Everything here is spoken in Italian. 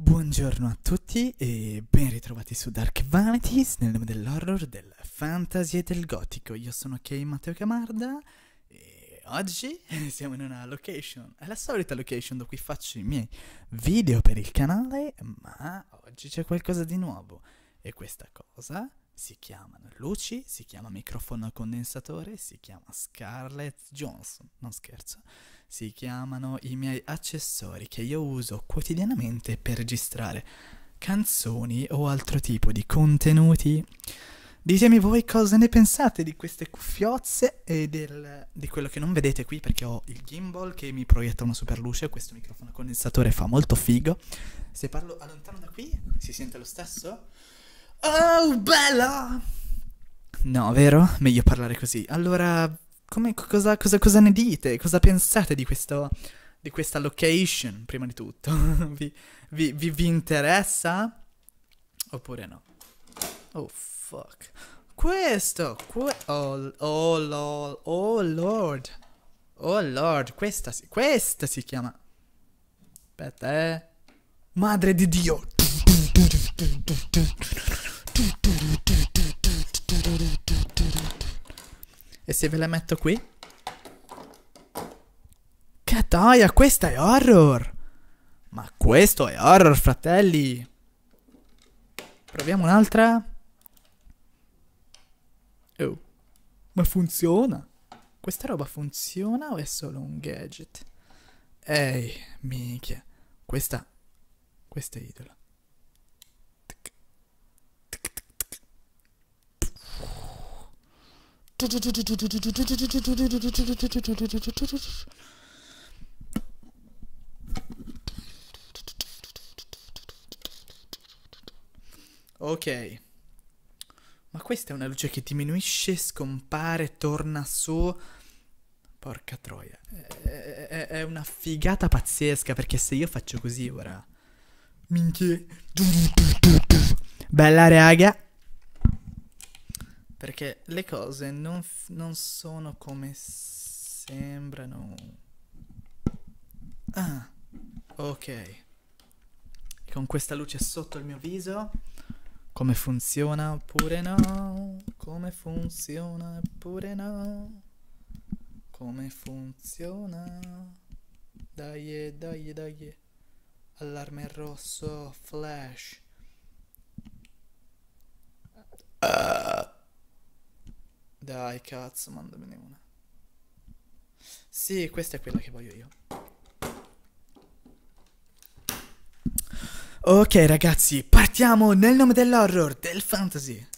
Buongiorno a tutti e ben ritrovati su Dark Vanities nel nome dell'horror, del fantasy e del gotico. Io sono Kei Matteo Camarda e oggi siamo in una location, è la solita location dove faccio i miei video per il canale, ma oggi c'è qualcosa di nuovo e questa cosa si chiamano luci, si chiama microfono a condensatore, si chiama Scarlett Johnson, non scherzo, si chiamano i miei accessori che io uso quotidianamente per registrare canzoni o altro tipo di contenuti. Ditemi voi cosa ne pensate di queste cuffiozze e del, di quello che non vedete qui perché ho il gimbal che mi proietta una superluce, questo microfono a condensatore fa molto figo. Se parlo allontano da qui si sente lo stesso? Oh, bella! No, vero? Meglio parlare così. Allora, come, cosa, cosa, cosa, ne dite? Cosa pensate di, questo, di questa location, prima di tutto? vi, vi, vi, vi, interessa? Oppure no? Oh, fuck. Questo! Que oh, oh, lol. Oh, lord. Oh, lord. Questa si, questa si chiama... Aspetta, eh. Madre di Dio! E se ve la metto qui? Che Catoia, questa è horror! Ma questo è horror, fratelli! Proviamo un'altra. Oh. Ma funziona? Questa roba funziona o è solo un gadget? Ehi, minchia. Questa... Questa è idola. Ok. Ma questa è una luce che diminuisce, scompare, torna su. Porca troia. È, è, è una figata pazzesca perché se io faccio così ora... Minchia. Bella raga. Perché le cose non, non sono come sembrano. Ah, ok. Con questa luce sotto il mio viso, come funziona oppure no? Come funziona oppure no? Come funziona? Dai, dai, dai. Allarme rosso, flash. Dai, cazzo, mandamene una. Sì, questa è quella che voglio io. Ok ragazzi, partiamo nel nome dell'horror, del fantasy.